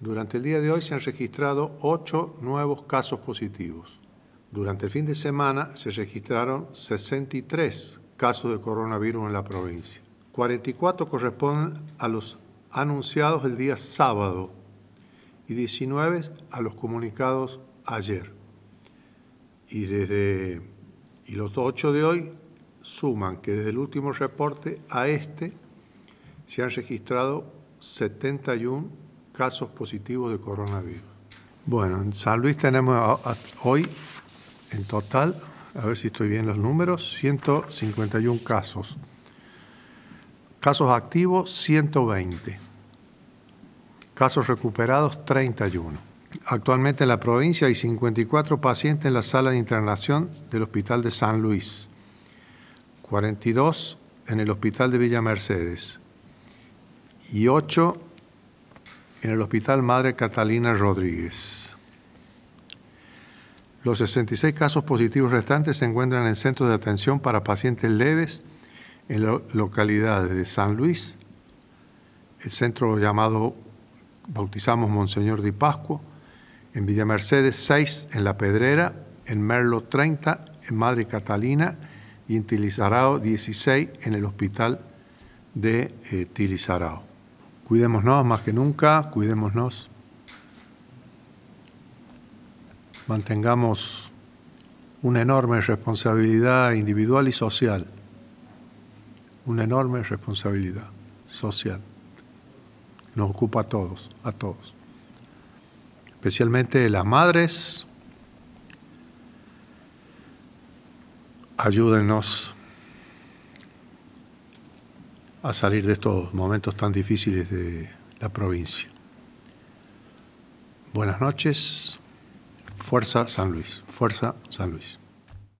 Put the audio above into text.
Durante el día de hoy se han registrado ocho nuevos casos positivos. Durante el fin de semana se registraron 63 casos de coronavirus en la provincia. 44 corresponden a los anunciados el día sábado y 19 a los comunicados ayer. Y, desde, los ocho de hoy suman que desde el último reporte a este se han registrado 71 casos positivos de coronavirus. Bueno, en San Luis tenemos hoy en total, a ver si estoy bien los números, 151 casos. Casos activos, 120. Casos recuperados, 31. Actualmente en la provincia hay 54 pacientes en la sala de internación del Hospital de San Luis, 42 en el Hospital de Villa Mercedes y 8 en el Hospital Madre Catalina Rodríguez. Los 66 casos positivos restantes se encuentran en centros de atención para pacientes leves en la localidad de San Luis, el centro llamado Bautizamos Monseñor Di Pascua, en Villa Mercedes 6 en La Pedrera, en Merlo 30 en Madre Catalina y en Tilizarao 16 en el Hospital de eh, Tilizarao. Cuidémonos más que nunca, cuidémonos. Mantengamos una enorme responsabilidad individual y social. Una enorme responsabilidad social. Nos ocupa a todos, a todos. Especialmente las madres. Ayúdenos a salir de estos momentos tan difíciles de la provincia. Buenas noches. Fuerza San Luis. Fuerza San Luis.